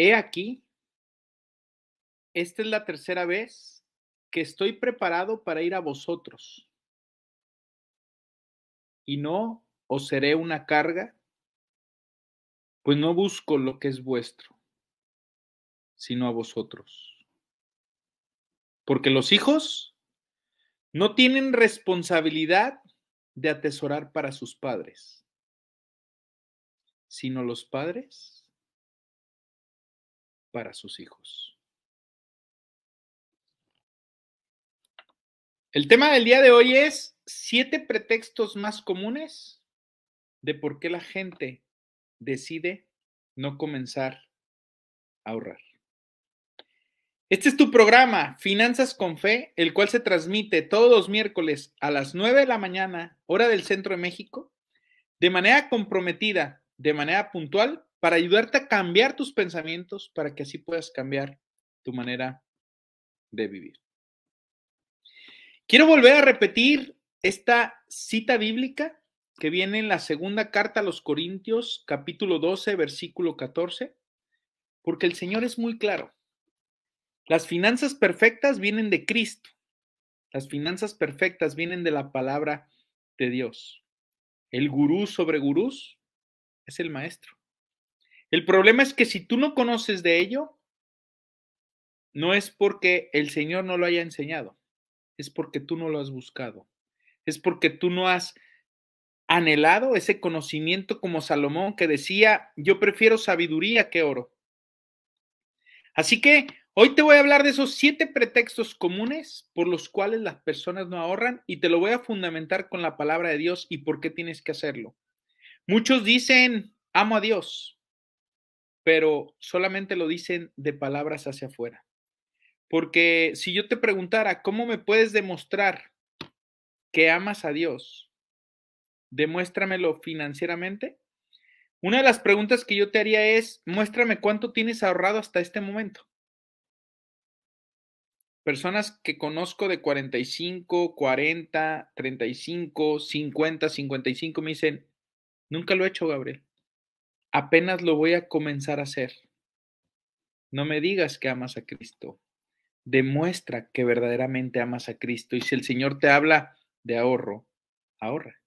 He aquí, esta es la tercera vez que estoy preparado para ir a vosotros y no os seré una carga, pues no busco lo que es vuestro, sino a vosotros. Porque los hijos no tienen responsabilidad de atesorar para sus padres, sino los padres para sus hijos. El tema del día de hoy es siete pretextos más comunes de por qué la gente decide no comenzar a ahorrar. Este es tu programa, Finanzas con Fe, el cual se transmite todos los miércoles a las 9 de la mañana, hora del centro de México, de manera comprometida, de manera puntual para ayudarte a cambiar tus pensamientos para que así puedas cambiar tu manera de vivir. Quiero volver a repetir esta cita bíblica que viene en la segunda carta a los Corintios, capítulo 12, versículo 14, porque el Señor es muy claro. Las finanzas perfectas vienen de Cristo. Las finanzas perfectas vienen de la palabra de Dios. El gurú sobre gurús es el maestro. El problema es que si tú no conoces de ello, no es porque el Señor no lo haya enseñado, es porque tú no lo has buscado, es porque tú no has anhelado ese conocimiento como Salomón que decía, yo prefiero sabiduría que oro. Así que hoy te voy a hablar de esos siete pretextos comunes por los cuales las personas no ahorran y te lo voy a fundamentar con la palabra de Dios y por qué tienes que hacerlo. Muchos dicen, amo a Dios, pero solamente lo dicen de palabras hacia afuera. Porque si yo te preguntara, ¿cómo me puedes demostrar que amas a Dios? Demuéstramelo financieramente. Una de las preguntas que yo te haría es, muéstrame cuánto tienes ahorrado hasta este momento. Personas que conozco de 45, 40, 35, 50, 55 me dicen, nunca lo he hecho, Gabriel apenas lo voy a comenzar a hacer. No me digas que amas a Cristo. Demuestra que verdaderamente amas a Cristo. Y si el Señor te habla de ahorro, ahorra.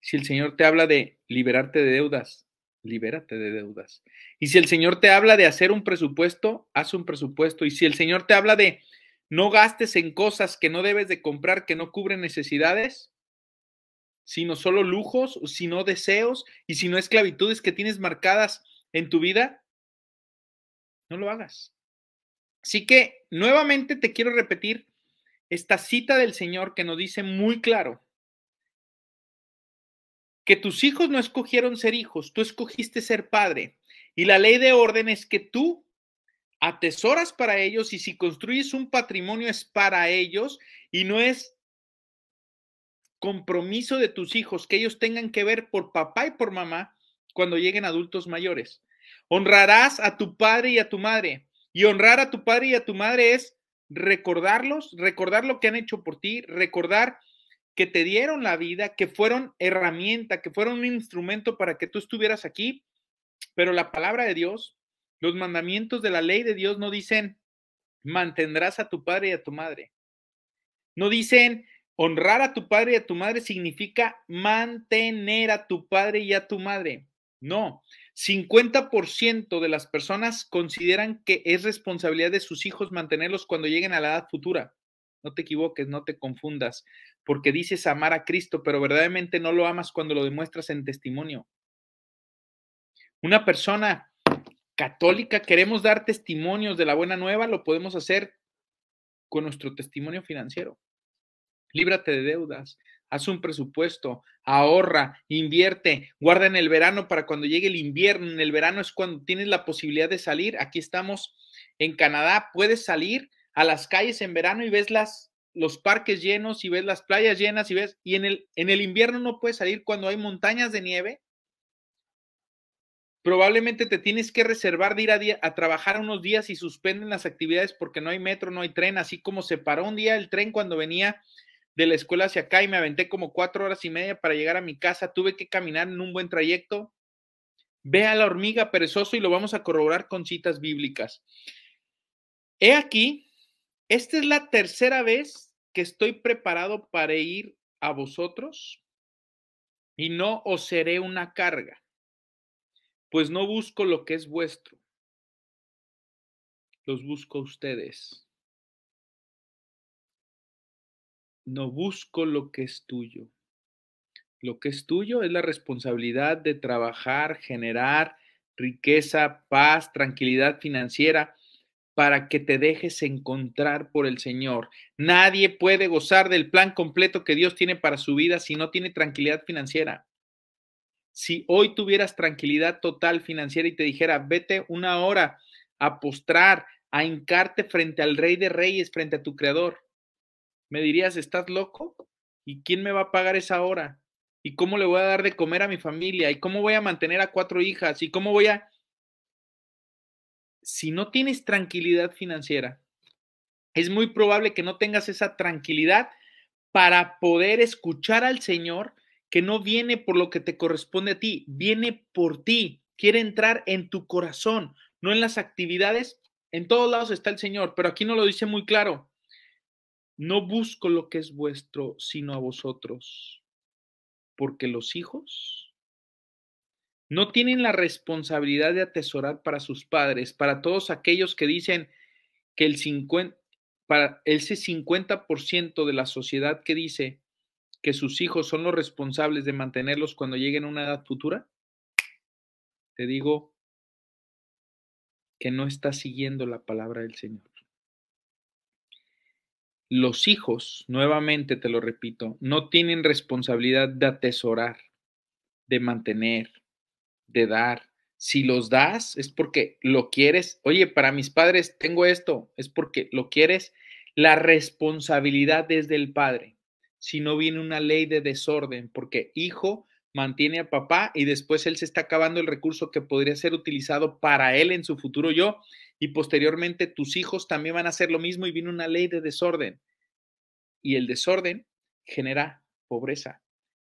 Si el Señor te habla de liberarte de deudas, libérate de deudas. Y si el Señor te habla de hacer un presupuesto, haz un presupuesto. Y si el Señor te habla de no gastes en cosas que no debes de comprar, que no cubren necesidades, sino solo lujos, sino deseos y sino esclavitudes que tienes marcadas en tu vida, no lo hagas. Así que nuevamente te quiero repetir esta cita del Señor que nos dice muy claro que tus hijos no escogieron ser hijos, tú escogiste ser padre. Y la ley de orden es que tú atesoras para ellos y si construyes un patrimonio es para ellos y no es compromiso de tus hijos, que ellos tengan que ver por papá y por mamá cuando lleguen adultos mayores. Honrarás a tu padre y a tu madre. Y honrar a tu padre y a tu madre es recordarlos, recordar lo que han hecho por ti, recordar que te dieron la vida, que fueron herramienta, que fueron un instrumento para que tú estuvieras aquí. Pero la palabra de Dios, los mandamientos de la ley de Dios no dicen, mantendrás a tu padre y a tu madre. No dicen, Honrar a tu padre y a tu madre significa mantener a tu padre y a tu madre. No, 50% de las personas consideran que es responsabilidad de sus hijos mantenerlos cuando lleguen a la edad futura. No te equivoques, no te confundas, porque dices amar a Cristo, pero verdaderamente no lo amas cuando lo demuestras en testimonio. Una persona católica, queremos dar testimonios de la buena nueva, lo podemos hacer con nuestro testimonio financiero líbrate de deudas, haz un presupuesto, ahorra, invierte, guarda en el verano para cuando llegue el invierno. En el verano es cuando tienes la posibilidad de salir. Aquí estamos en Canadá, puedes salir a las calles en verano y ves las, los parques llenos y ves las playas llenas y ves, y en el, en el invierno no puedes salir cuando hay montañas de nieve. Probablemente te tienes que reservar de ir a, a trabajar unos días y suspenden las actividades porque no hay metro, no hay tren, así como se paró un día el tren cuando venía de la escuela hacia acá y me aventé como cuatro horas y media para llegar a mi casa. Tuve que caminar en un buen trayecto. Ve a la hormiga perezoso y lo vamos a corroborar con citas bíblicas. He aquí, esta es la tercera vez que estoy preparado para ir a vosotros y no os seré una carga, pues no busco lo que es vuestro, los busco a ustedes. no busco lo que es tuyo. Lo que es tuyo es la responsabilidad de trabajar, generar riqueza, paz, tranquilidad financiera para que te dejes encontrar por el Señor. Nadie puede gozar del plan completo que Dios tiene para su vida si no tiene tranquilidad financiera. Si hoy tuvieras tranquilidad total financiera y te dijera, vete una hora a postrar, a hincarte frente al Rey de Reyes, frente a tu Creador, me dirías, ¿estás loco? ¿Y quién me va a pagar esa hora? ¿Y cómo le voy a dar de comer a mi familia? ¿Y cómo voy a mantener a cuatro hijas? ¿Y cómo voy a... Si no tienes tranquilidad financiera, es muy probable que no tengas esa tranquilidad para poder escuchar al Señor que no viene por lo que te corresponde a ti, viene por ti, quiere entrar en tu corazón, no en las actividades. En todos lados está el Señor, pero aquí no lo dice muy claro. No busco lo que es vuestro, sino a vosotros, porque los hijos no tienen la responsabilidad de atesorar para sus padres, para todos aquellos que dicen que el 50, para ese 50% de la sociedad que dice que sus hijos son los responsables de mantenerlos cuando lleguen a una edad futura, te digo que no está siguiendo la palabra del Señor los hijos, nuevamente te lo repito, no tienen responsabilidad de atesorar, de mantener, de dar. Si los das es porque lo quieres. Oye, para mis padres tengo esto, es porque lo quieres. La responsabilidad es del padre. Si no viene una ley de desorden, porque hijo mantiene a papá y después él se está acabando el recurso que podría ser utilizado para él en su futuro yo y posteriormente tus hijos también van a hacer lo mismo y viene una ley de desorden. Y el desorden genera pobreza.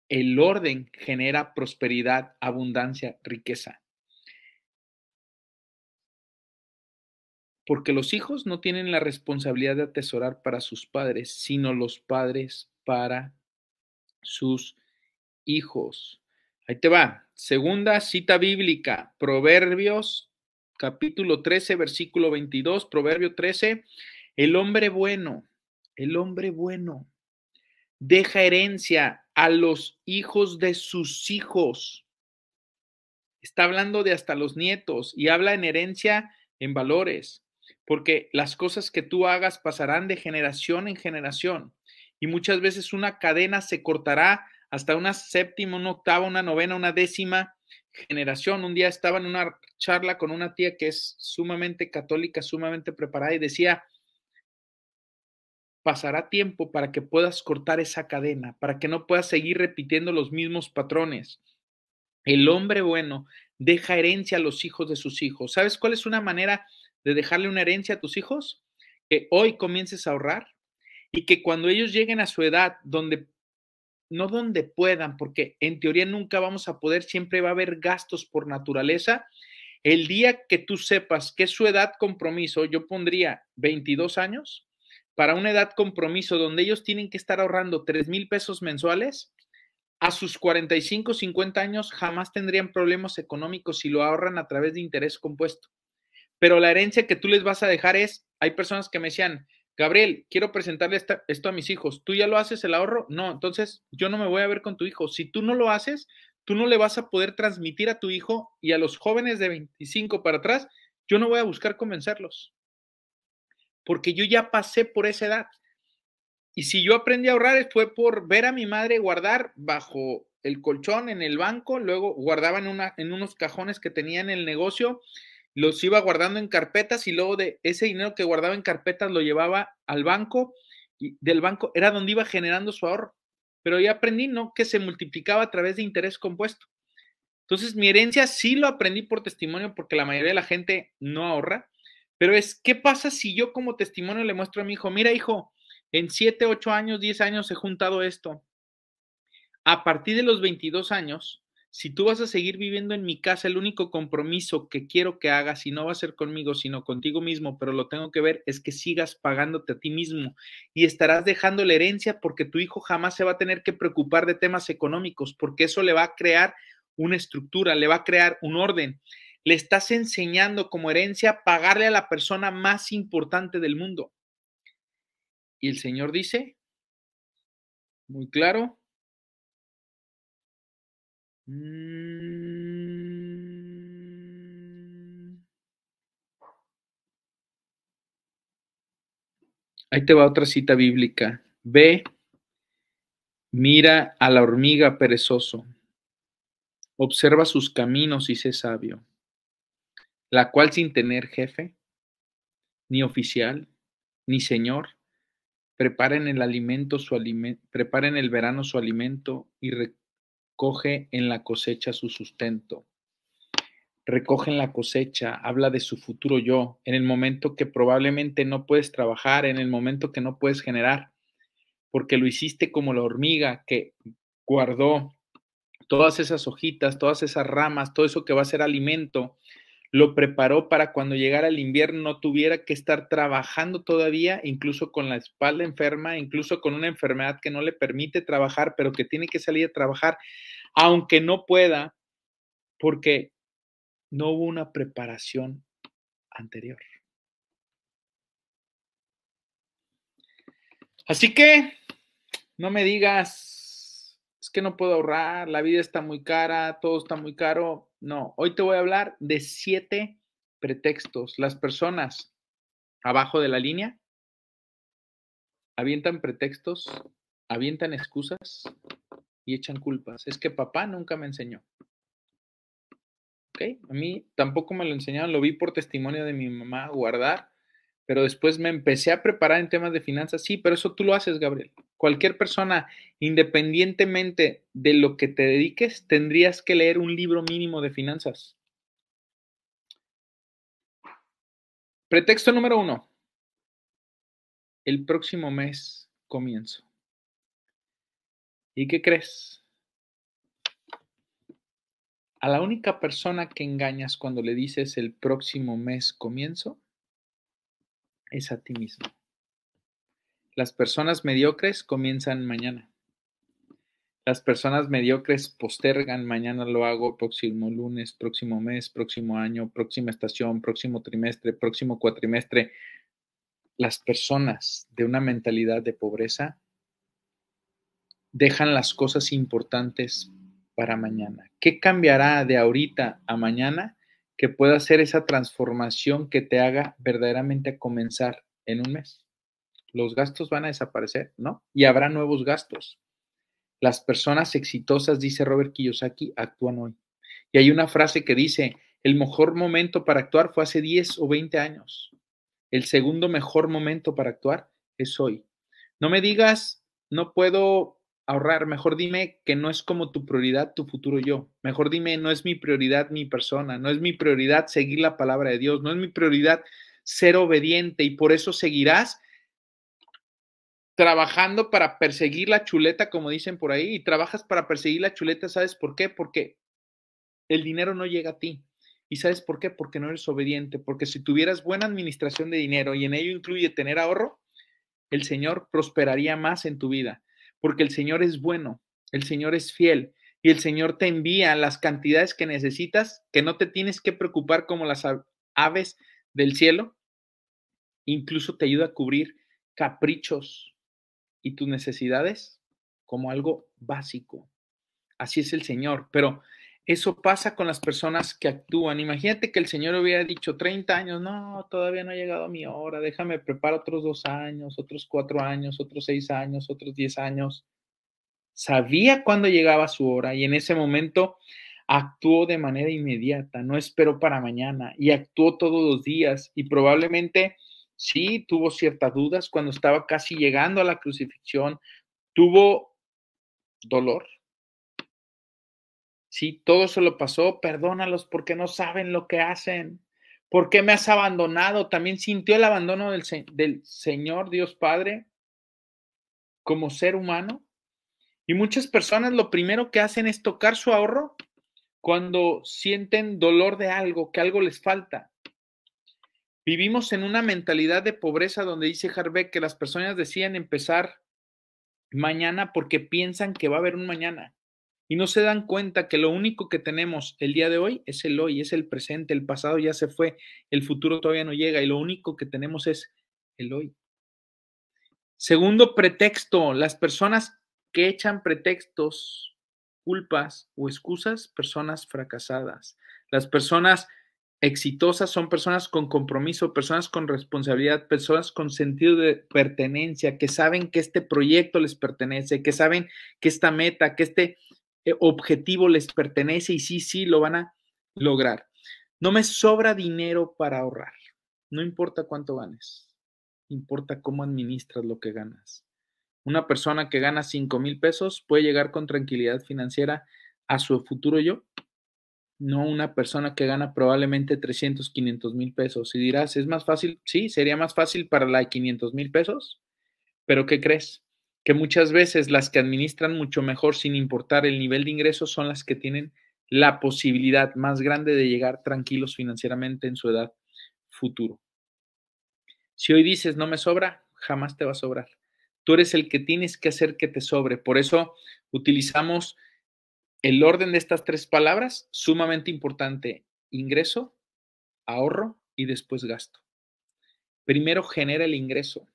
El orden genera prosperidad, abundancia, riqueza. Porque los hijos no tienen la responsabilidad de atesorar para sus padres, sino los padres para sus hijos. Ahí te va. Segunda cita bíblica, Proverbios capítulo 13, versículo 22, Proverbio 13, el hombre bueno, el hombre bueno deja herencia a los hijos de sus hijos. Está hablando de hasta los nietos y habla en herencia en valores, porque las cosas que tú hagas pasarán de generación en generación y muchas veces una cadena se cortará hasta una séptima, una octava, una novena, una décima generación. Un día estaba en una charla con una tía que es sumamente católica, sumamente preparada y decía, pasará tiempo para que puedas cortar esa cadena, para que no puedas seguir repitiendo los mismos patrones. El hombre bueno deja herencia a los hijos de sus hijos. ¿Sabes cuál es una manera de dejarle una herencia a tus hijos? Que hoy comiences a ahorrar y que cuando ellos lleguen a su edad, donde no donde puedan, porque en teoría nunca vamos a poder, siempre va a haber gastos por naturaleza, el día que tú sepas que su edad compromiso, yo pondría 22 años para una edad compromiso donde ellos tienen que estar ahorrando 3 mil pesos mensuales, a sus 45, 50 años jamás tendrían problemas económicos si lo ahorran a través de interés compuesto. Pero la herencia que tú les vas a dejar es, hay personas que me decían, Gabriel, quiero presentarle esto a mis hijos. ¿Tú ya lo haces el ahorro? No, entonces yo no me voy a ver con tu hijo. Si tú no lo haces, tú no le vas a poder transmitir a tu hijo y a los jóvenes de 25 para atrás, yo no voy a buscar convencerlos, porque yo ya pasé por esa edad. Y si yo aprendí a ahorrar fue por ver a mi madre guardar bajo el colchón en el banco, luego guardaba en, una, en unos cajones que tenía en el negocio, los iba guardando en carpetas y luego de ese dinero que guardaba en carpetas lo llevaba al banco y del banco era donde iba generando su ahorro pero ya aprendí, ¿no? Que se multiplicaba a través de interés compuesto. Entonces, mi herencia sí lo aprendí por testimonio porque la mayoría de la gente no ahorra, pero es, ¿qué pasa si yo como testimonio le muestro a mi hijo, mira hijo, en 7, 8 años, 10 años he juntado esto? A partir de los 22 años, si tú vas a seguir viviendo en mi casa, el único compromiso que quiero que hagas, y no va a ser conmigo, sino contigo mismo, pero lo tengo que ver, es que sigas pagándote a ti mismo y estarás dejando la herencia porque tu hijo jamás se va a tener que preocupar de temas económicos, porque eso le va a crear una estructura, le va a crear un orden. Le estás enseñando como herencia pagarle a la persona más importante del mundo. Y el Señor dice, muy claro, Mm. Ahí te va otra cita bíblica. Ve, mira a la hormiga perezoso, observa sus caminos y sé sabio, la cual sin tener jefe, ni oficial, ni señor, prepara en el alimento su alimento el verano su alimento y, recoge en la cosecha su sustento. Recoge en la cosecha, habla de su futuro yo, en el momento que probablemente no puedes trabajar, en el momento que no puedes generar, porque lo hiciste como la hormiga que guardó todas esas hojitas, todas esas ramas, todo eso que va a ser alimento lo preparó para cuando llegara el invierno no tuviera que estar trabajando todavía, incluso con la espalda enferma, incluso con una enfermedad que no le permite trabajar, pero que tiene que salir a trabajar, aunque no pueda, porque no hubo una preparación anterior. Así que, no me digas es que no puedo ahorrar, la vida está muy cara, todo está muy caro. No, hoy te voy a hablar de siete pretextos. Las personas abajo de la línea avientan pretextos, avientan excusas y echan culpas. Es que papá nunca me enseñó. ¿Ok? A mí tampoco me lo enseñaron, lo vi por testimonio de mi mamá, guardar pero después me empecé a preparar en temas de finanzas. Sí, pero eso tú lo haces, Gabriel. Cualquier persona, independientemente de lo que te dediques, tendrías que leer un libro mínimo de finanzas. Pretexto número uno. El próximo mes comienzo. ¿Y qué crees? A la única persona que engañas cuando le dices el próximo mes comienzo es a ti mismo. Las personas mediocres comienzan mañana. Las personas mediocres postergan, mañana lo hago, próximo lunes, próximo mes, próximo año, próxima estación, próximo trimestre, próximo cuatrimestre. Las personas de una mentalidad de pobreza dejan las cosas importantes para mañana. ¿Qué cambiará de ahorita a mañana? que pueda hacer esa transformación que te haga verdaderamente comenzar en un mes. Los gastos van a desaparecer, ¿no? Y habrá nuevos gastos. Las personas exitosas, dice Robert Kiyosaki, actúan hoy. Y hay una frase que dice, el mejor momento para actuar fue hace 10 o 20 años. El segundo mejor momento para actuar es hoy. No me digas, no puedo ahorrar, mejor dime que no es como tu prioridad tu futuro yo. Mejor dime, no es mi prioridad mi persona, no es mi prioridad seguir la palabra de Dios, no es mi prioridad ser obediente y por eso seguirás trabajando para perseguir la chuleta, como dicen por ahí, y trabajas para perseguir la chuleta, ¿sabes por qué? Porque el dinero no llega a ti. ¿Y sabes por qué? Porque no eres obediente, porque si tuvieras buena administración de dinero y en ello incluye tener ahorro, el Señor prosperaría más en tu vida porque el Señor es bueno, el Señor es fiel y el Señor te envía las cantidades que necesitas, que no te tienes que preocupar como las aves del cielo. Incluso te ayuda a cubrir caprichos y tus necesidades como algo básico. Así es el Señor, pero eso pasa con las personas que actúan. Imagínate que el Señor hubiera dicho 30 años, no, todavía no ha llegado mi hora, déjame preparar otros dos años, otros cuatro años, otros seis años, otros diez años. Sabía cuándo llegaba su hora y en ese momento actuó de manera inmediata, no esperó para mañana y actuó todos los días y probablemente sí tuvo ciertas dudas cuando estaba casi llegando a la crucifixión, tuvo dolor, Sí, todo se lo pasó, perdónalos porque no saben lo que hacen. ¿Por qué me has abandonado? También sintió el abandono del, Señor Dios Padre como ser humano. Y muchas personas lo primero que hacen es tocar su ahorro cuando sienten dolor de algo, que algo les falta. Vivimos en una mentalidad de pobreza donde dice Harvey que las personas decían empezar mañana porque piensan que va a haber un mañana y no se dan cuenta que lo único que tenemos el día de hoy es el hoy, es el presente, el pasado ya se fue, el futuro todavía no llega y lo único que tenemos es el hoy. Segundo pretexto, las personas que echan pretextos, culpas o excusas, personas fracasadas. Las personas exitosas son personas con compromiso, personas con responsabilidad, personas con sentido de pertenencia, que saben que este proyecto les pertenece, que saben que esta meta, que este eh, objetivo les pertenece y sí, sí, lo van a lograr. No me sobra dinero para ahorrar. No importa cuánto ganes, importa cómo administras lo que ganas. Una persona que gana 5 mil pesos puede llegar con tranquilidad financiera a su futuro yo, no una persona que gana probablemente 300, 500 mil pesos. Y dirás, ¿es más fácil? Sí, sería más fácil para la de 500 mil pesos, pero ¿qué crees? que muchas veces las que administran mucho mejor sin importar el nivel de ingreso son las que tienen la posibilidad más grande de llegar tranquilos financieramente en su edad futuro. Si hoy dices no me sobra, jamás te va a sobrar. Tú eres el que tienes que hacer que te sobre. Por eso utilizamos el orden de estas tres palabras, sumamente importante, ingreso, ahorro y después gasto. Primero genera el ingreso,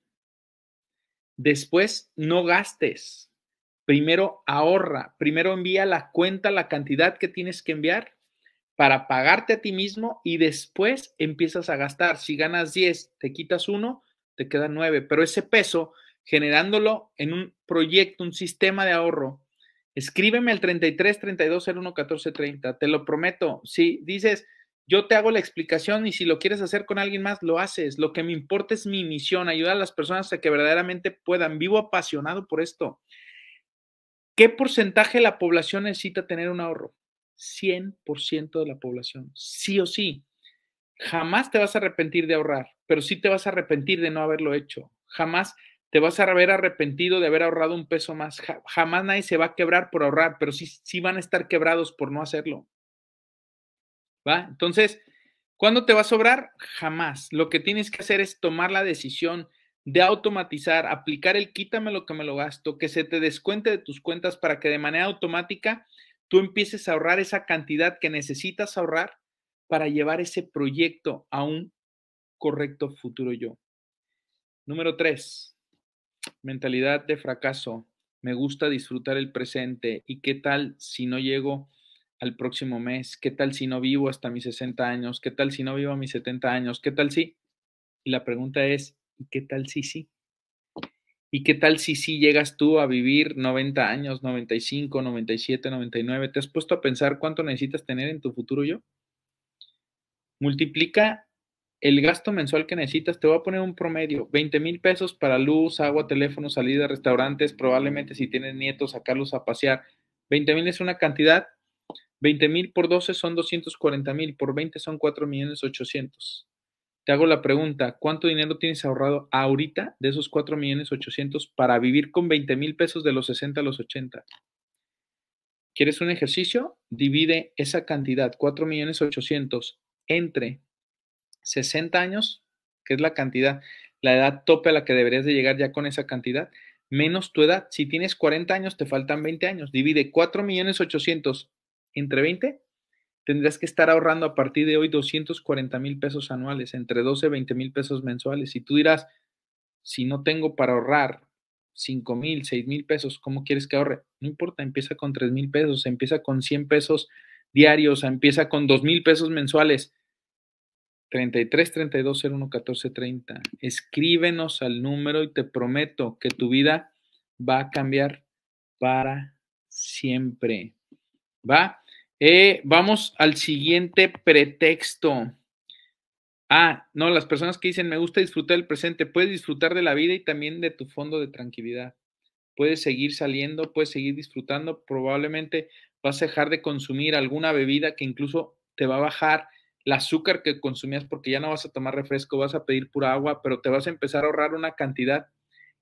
Después, no gastes. Primero ahorra. Primero envía la cuenta, la cantidad que tienes que enviar para pagarte a ti mismo y después empiezas a gastar. Si ganas 10, te quitas uno, te quedan 9. Pero ese peso, generándolo en un proyecto, un sistema de ahorro, escríbeme al 33 32 01 14 30. Te lo prometo. Si dices, yo te hago la explicación y si lo quieres hacer con alguien más, lo haces. Lo que me importa es mi misión, ayudar a las personas a que verdaderamente puedan. Vivo apasionado por esto. ¿Qué porcentaje de la población necesita tener un ahorro? 100% de la población, sí o sí. Jamás te vas a arrepentir de ahorrar, pero sí te vas a arrepentir de no haberlo hecho. Jamás te vas a haber arrepentido de haber ahorrado un peso más. Jamás nadie se va a quebrar por ahorrar, pero sí, sí van a estar quebrados por no hacerlo. Entonces, ¿cuándo te va a sobrar? Jamás. Lo que tienes que hacer es tomar la decisión de automatizar, aplicar el quítame lo que me lo gasto, que se te descuente de tus cuentas para que de manera automática tú empieces a ahorrar esa cantidad que necesitas ahorrar para llevar ese proyecto a un correcto futuro yo. Número tres, mentalidad de fracaso. Me gusta disfrutar el presente. ¿Y qué tal si no llego al próximo mes? ¿Qué tal si no vivo hasta mis 60 años? ¿Qué tal si no vivo a mis 70 años? ¿Qué tal si? Y la pregunta es, ¿y qué tal si sí? ¿Y qué tal si sí llegas tú a vivir 90 años, 95, 97, 99? ¿Te has puesto a pensar cuánto necesitas tener en tu futuro yo? Multiplica el gasto mensual que necesitas. Te voy a poner un promedio, 20 mil pesos para luz, agua, teléfono, salida, restaurantes, probablemente si tienes nietos, sacarlos a pasear. 20 mil es una cantidad 20,000 por 12 son 240,000. por 20 son 4 Te hago la pregunta, ¿cuánto dinero tienes ahorrado ahorita de esos 4 para vivir con 20 mil pesos de los 60 a los 80? ¿Quieres un ejercicio? Divide esa cantidad, 4 entre 60 años, que es la cantidad, la edad tope a la que deberías de llegar ya con esa cantidad, menos tu edad. Si tienes 40 años, te faltan 20 años. Divide 4 entre 20, tendrás que estar ahorrando a partir de hoy 240 mil pesos anuales, entre 12 y 20 mil pesos mensuales. Y tú dirás, si no tengo para ahorrar 5 mil, 6 mil pesos, ¿cómo quieres que ahorre? No importa, empieza con 3 mil pesos, empieza con 100 pesos diarios, empieza con 2 mil pesos mensuales. 33 32 01 14 30. Escríbenos al número y te prometo que tu vida va a cambiar para siempre. ¿Va? Eh, vamos al siguiente pretexto. Ah, no, las personas que dicen me gusta disfrutar el presente, puedes disfrutar de la vida y también de tu fondo de tranquilidad. Puedes seguir saliendo, puedes seguir disfrutando, probablemente vas a dejar de consumir alguna bebida que incluso te va a bajar el azúcar que consumías porque ya no vas a tomar refresco, vas a pedir pura agua, pero te vas a empezar a ahorrar una cantidad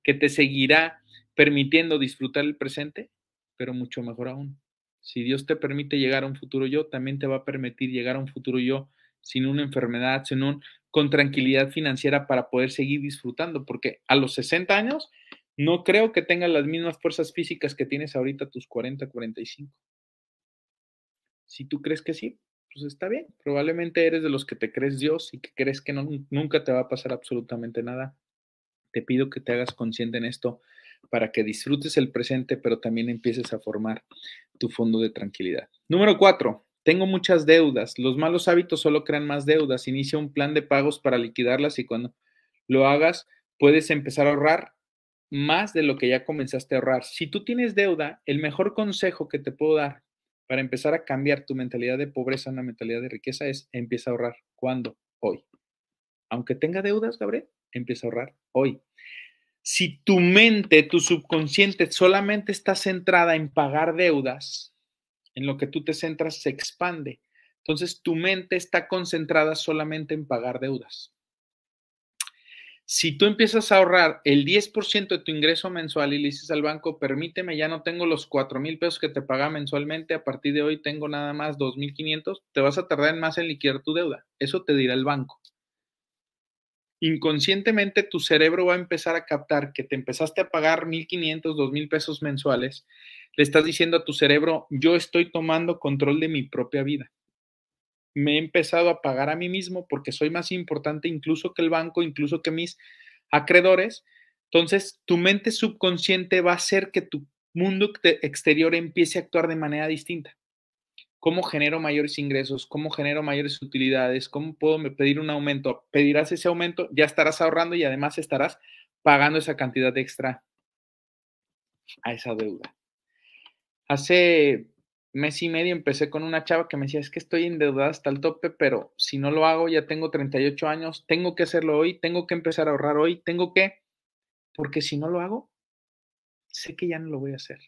que te seguirá permitiendo disfrutar el presente, pero mucho mejor aún. Si Dios te permite llegar a un futuro yo, también te va a permitir llegar a un futuro yo sin una enfermedad, sin un, con tranquilidad financiera para poder seguir disfrutando, porque a los 60 años no creo que tengas las mismas fuerzas físicas que tienes ahorita tus 40, 45. Si tú crees que sí, pues está bien. Probablemente eres de los que te crees Dios y que crees que nunca te va a pasar absolutamente nada. Te pido que te hagas consciente en esto para que disfrutes el presente, pero también empieces a formar tu fondo de tranquilidad. Número cuatro, tengo muchas deudas. Los malos hábitos solo crean más deudas. Inicia un plan de pagos para liquidarlas y cuando lo hagas puedes empezar a ahorrar más de lo que ya comenzaste a ahorrar. Si tú tienes deuda, el mejor consejo que te puedo dar para empezar a cambiar tu mentalidad de pobreza a una mentalidad de riqueza es empieza a ahorrar. ¿Cuándo? Hoy. Aunque tenga deudas, Gabriel, empieza a ahorrar hoy si tu mente, tu subconsciente solamente está centrada en pagar deudas, en lo que tú te centras se expande. Entonces tu mente está concentrada solamente en pagar deudas. Si tú empiezas a ahorrar el 10% de tu ingreso mensual y le dices al banco, permíteme, ya no tengo los 4 mil pesos que te paga mensualmente, a partir de hoy tengo nada más 2.500, te vas a tardar más en liquidar tu deuda. Eso te dirá el banco inconscientemente tu cerebro va a empezar a captar que te empezaste a pagar 1.500, 2.000 pesos mensuales, le estás diciendo a tu cerebro, yo estoy tomando control de mi propia vida. Me he empezado a pagar a mí mismo porque soy más importante incluso que el banco, incluso que mis acreedores. Entonces, tu mente subconsciente va a hacer que tu mundo exterior empiece a actuar de manera distinta. ¿Cómo genero mayores ingresos? ¿Cómo genero mayores utilidades? ¿Cómo puedo pedir un aumento? Pedirás ese aumento, ya estarás ahorrando y además estarás pagando esa cantidad extra a esa deuda. Hace mes y medio empecé con una chava que me decía, es que estoy endeudada hasta el tope, pero si no lo hago, ya tengo 38 años, tengo que hacerlo hoy, tengo que empezar a ahorrar hoy, tengo que, porque si no lo hago, sé que ya no lo voy a hacer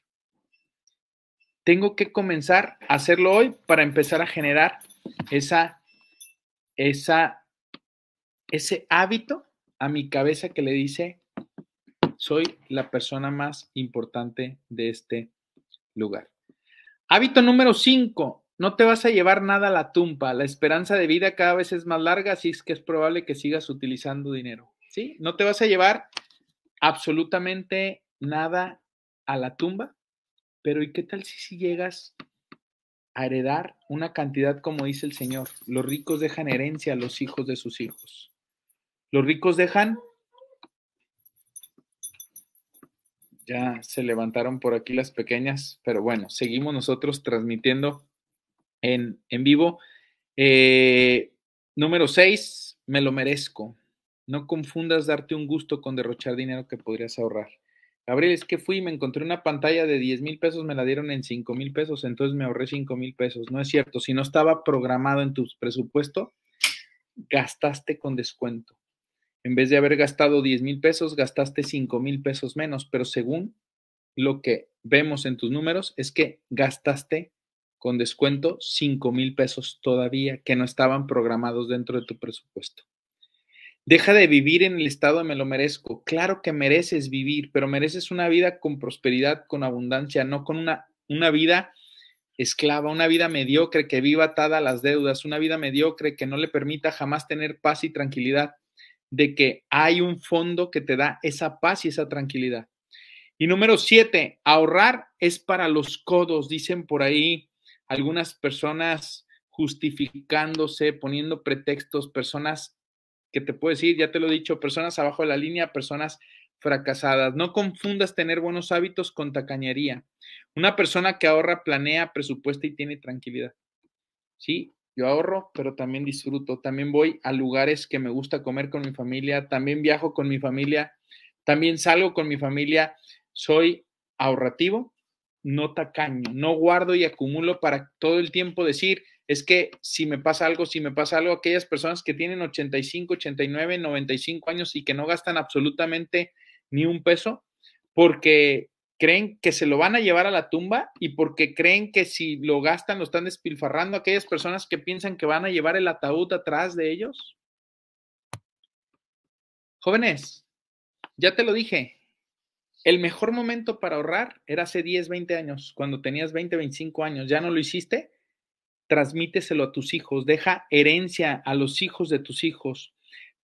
tengo que comenzar a hacerlo hoy para empezar a generar esa, esa, ese hábito a mi cabeza que le dice, soy la persona más importante de este lugar. Hábito número 5. No te vas a llevar nada a la tumba. La esperanza de vida cada vez es más larga, así es que es probable que sigas utilizando dinero. ¿Sí? No te vas a llevar absolutamente nada a la tumba. Pero ¿y qué tal si, si llegas a heredar una cantidad como dice el Señor? Los ricos dejan herencia a los hijos de sus hijos. Los ricos dejan... Ya se levantaron por aquí las pequeñas, pero bueno, seguimos nosotros transmitiendo en, vivo. Eh, número 6, me lo merezco. No confundas darte un gusto con derrochar dinero que podrías ahorrar. Gabriel, es que fui y me encontré una pantalla de 10 mil pesos, me la dieron en 5 mil pesos, entonces me ahorré 5 mil pesos. No es cierto, si no estaba programado en tu presupuesto, gastaste con descuento. En vez de haber gastado 10 mil pesos, gastaste 5 mil pesos menos, pero según lo que vemos en tus números es que gastaste con descuento 5 mil pesos todavía que no estaban programados dentro de tu presupuesto. Deja de vivir en el estado de me lo merezco. Claro que mereces vivir, pero mereces una vida con prosperidad, con abundancia, no con una, una vida esclava, una vida mediocre que viva atada a las deudas, una vida mediocre que no le permita jamás tener paz y tranquilidad, de que hay un fondo que te da esa paz y esa tranquilidad. Y número siete, ahorrar es para los codos, dicen por ahí algunas personas justificándose, poniendo pretextos, personas que te puedo decir, ya te lo he dicho, personas abajo de la línea, personas fracasadas. No confundas tener buenos hábitos con tacañería. Una persona que ahorra, planea, presupuesta y tiene tranquilidad. Sí, yo ahorro, pero también disfruto. También voy a lugares que me gusta comer con mi familia. También viajo con mi familia. También salgo con mi familia. Soy ahorrativo, no tacaño. No guardo y acumulo para todo el tiempo decir, es que si me pasa algo, si me pasa algo, aquellas personas que tienen 85, 89, 95 años y que no gastan absolutamente ni un peso, porque creen que se lo van a llevar a la tumba y porque creen que si lo gastan lo están despilfarrando aquellas personas que piensan que van a llevar el ataúd atrás de ellos. Jóvenes, ya te lo dije, el mejor momento para ahorrar era hace 10, 20 años, cuando tenías 20, 25 años, ya no lo hiciste, transmíteselo a tus hijos, deja herencia a los hijos de tus hijos,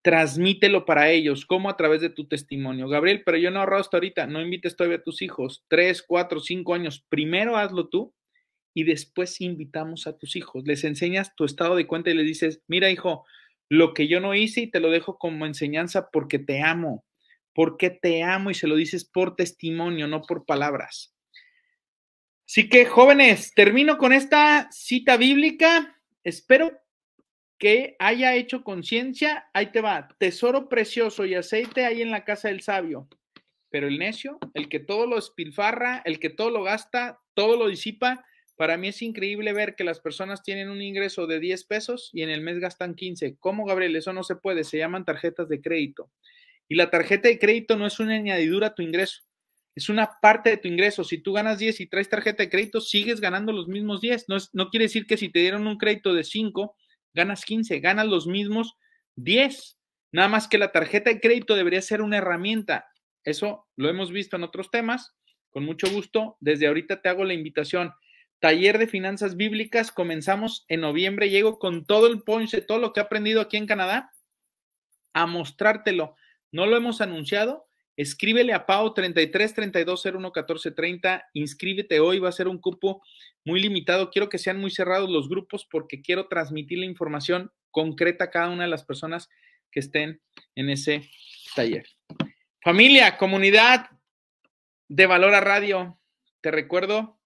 transmítelo para ellos, como a través de tu testimonio. Gabriel, pero yo no ahorrado hasta ahorita, no invites todavía a tus hijos, tres, cuatro, cinco años, primero hazlo tú y después invitamos a tus hijos, les enseñas tu estado de cuenta y les dices, mira hijo, lo que yo no hice y te lo dejo como enseñanza porque te amo, porque te amo y se lo dices por testimonio, no por palabras. Así que jóvenes, termino con esta cita bíblica. Espero que haya hecho conciencia. Ahí te va. Tesoro precioso y aceite ahí en la casa del sabio. Pero el necio, el que todo lo espilfarra, el que todo lo gasta, todo lo disipa. Para mí es increíble ver que las personas tienen un ingreso de 10 pesos y en el mes gastan 15. ¿Cómo, Gabriel? Eso no se puede. Se llaman tarjetas de crédito. Y la tarjeta de crédito no es una añadidura a tu ingreso es una parte de tu ingreso. Si tú ganas 10 y traes tarjeta de crédito, sigues ganando los mismos 10. No, no quiere decir que si te dieron un crédito de 5, ganas 15, ganas los mismos 10. Nada más que la tarjeta de crédito debería ser una herramienta. Eso lo hemos visto en otros temas. Con mucho gusto, desde ahorita te hago la invitación. Taller de finanzas bíblicas, comenzamos en noviembre. Llego con todo el ponche todo lo que he aprendido aquí en Canadá a mostrártelo. No lo hemos anunciado, Escríbele a Pau 33 32 01 14 30. Inscríbete hoy, va a ser un cupo muy limitado. Quiero que sean muy cerrados los grupos porque quiero transmitir la información concreta a cada una de las personas que estén en ese taller. Familia, comunidad de Valor a Radio, te recuerdo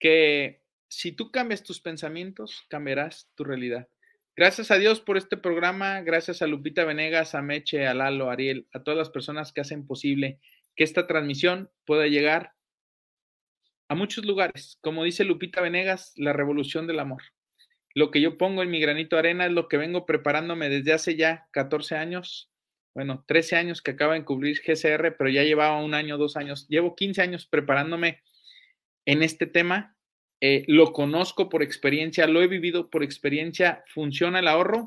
que si tú cambias tus pensamientos, cambiarás tu realidad. Gracias a Dios por este programa, gracias a Lupita Venegas, a Meche, a Lalo, a Ariel, a todas las personas que hacen posible que esta transmisión pueda llegar a muchos lugares. Como dice Lupita Venegas, la revolución del amor. Lo que yo pongo en mi granito arena es lo que vengo preparándome desde hace ya 14 años, bueno, 13 años que acaba de cubrir GCR, pero ya llevaba un año, dos años, llevo 15 años preparándome en este tema eh, lo conozco por experiencia, lo he vivido por experiencia, ¿funciona el ahorro?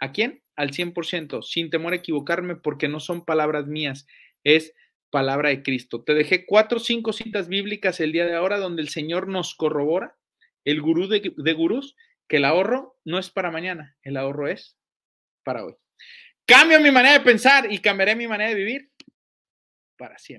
¿A quién? Al 100%, sin temor a equivocarme, porque no son palabras mías, es palabra de Cristo. Te dejé cuatro o cinco citas bíblicas el día de ahora donde el Señor nos corrobora, el gurú de gurús, que el ahorro no es para mañana, el ahorro es para hoy. Cambio mi manera de pensar y cambiaré mi manera de vivir para siempre.